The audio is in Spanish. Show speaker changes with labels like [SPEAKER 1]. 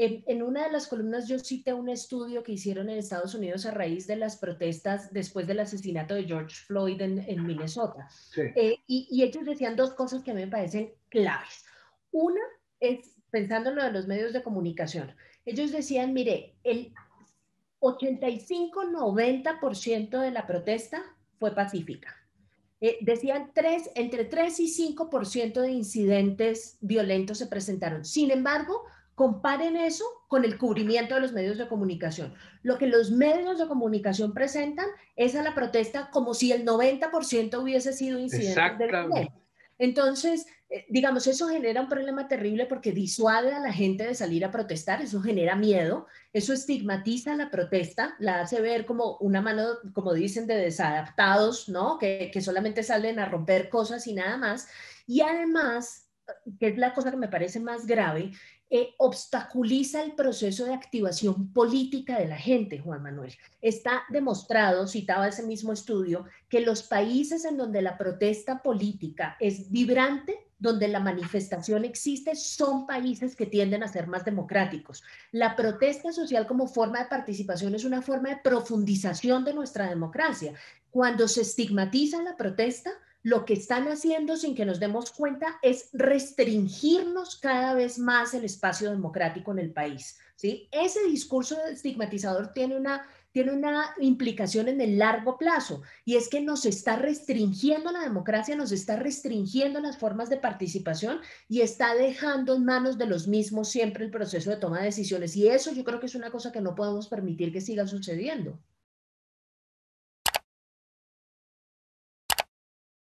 [SPEAKER 1] en una de las columnas yo cité un estudio que hicieron en Estados Unidos a raíz de las protestas después del asesinato de George Floyd en, Minnesota. Eh, y, ellos decían dos cosas que a mí me parecen claves. Una es, pensando en lo de los medios de comunicación, ellos decían, mire, el 85-90% de la protesta fue pacífica. Eh, decían tres, entre 3 y 5% de incidentes violentos se presentaron. Sin embargo, Comparen eso con el cubrimiento de los medios de comunicación. Lo que los medios de comunicación presentan es a la protesta como si el 90% hubiese sido incidente Entonces, eh, digamos, eso genera un problema terrible porque disuade a la gente de salir a protestar, eso genera miedo, eso estigmatiza la protesta, la hace ver como una mano, como dicen, de desadaptados, ¿no? que solamente salen a romper cosas y nada más. Y además que es la cosa que me parece más grave, eh, obstaculiza el proceso de activación política de la gente, Juan Manuel. Está demostrado, citaba ese mismo estudio, que los países en donde la protesta política es vibrante, donde la manifestación existe, son países que tienden a ser más democráticos. La protesta social como forma de participación es una forma de profundización de nuestra democracia. Cuando se estigmatiza la protesta, lo que están haciendo sin que nos demos cuenta es restringirnos cada vez más el espacio democrático en el país. ¿sí? Ese discurso estigmatizador tiene una, tiene una implicación en el largo plazo y es que nos está restringiendo la democracia, nos está restringiendo las formas de participación y está dejando en manos de los mismos siempre el proceso de toma de decisiones. Y eso yo creo que es una cosa que no podemos permitir que siga sucediendo.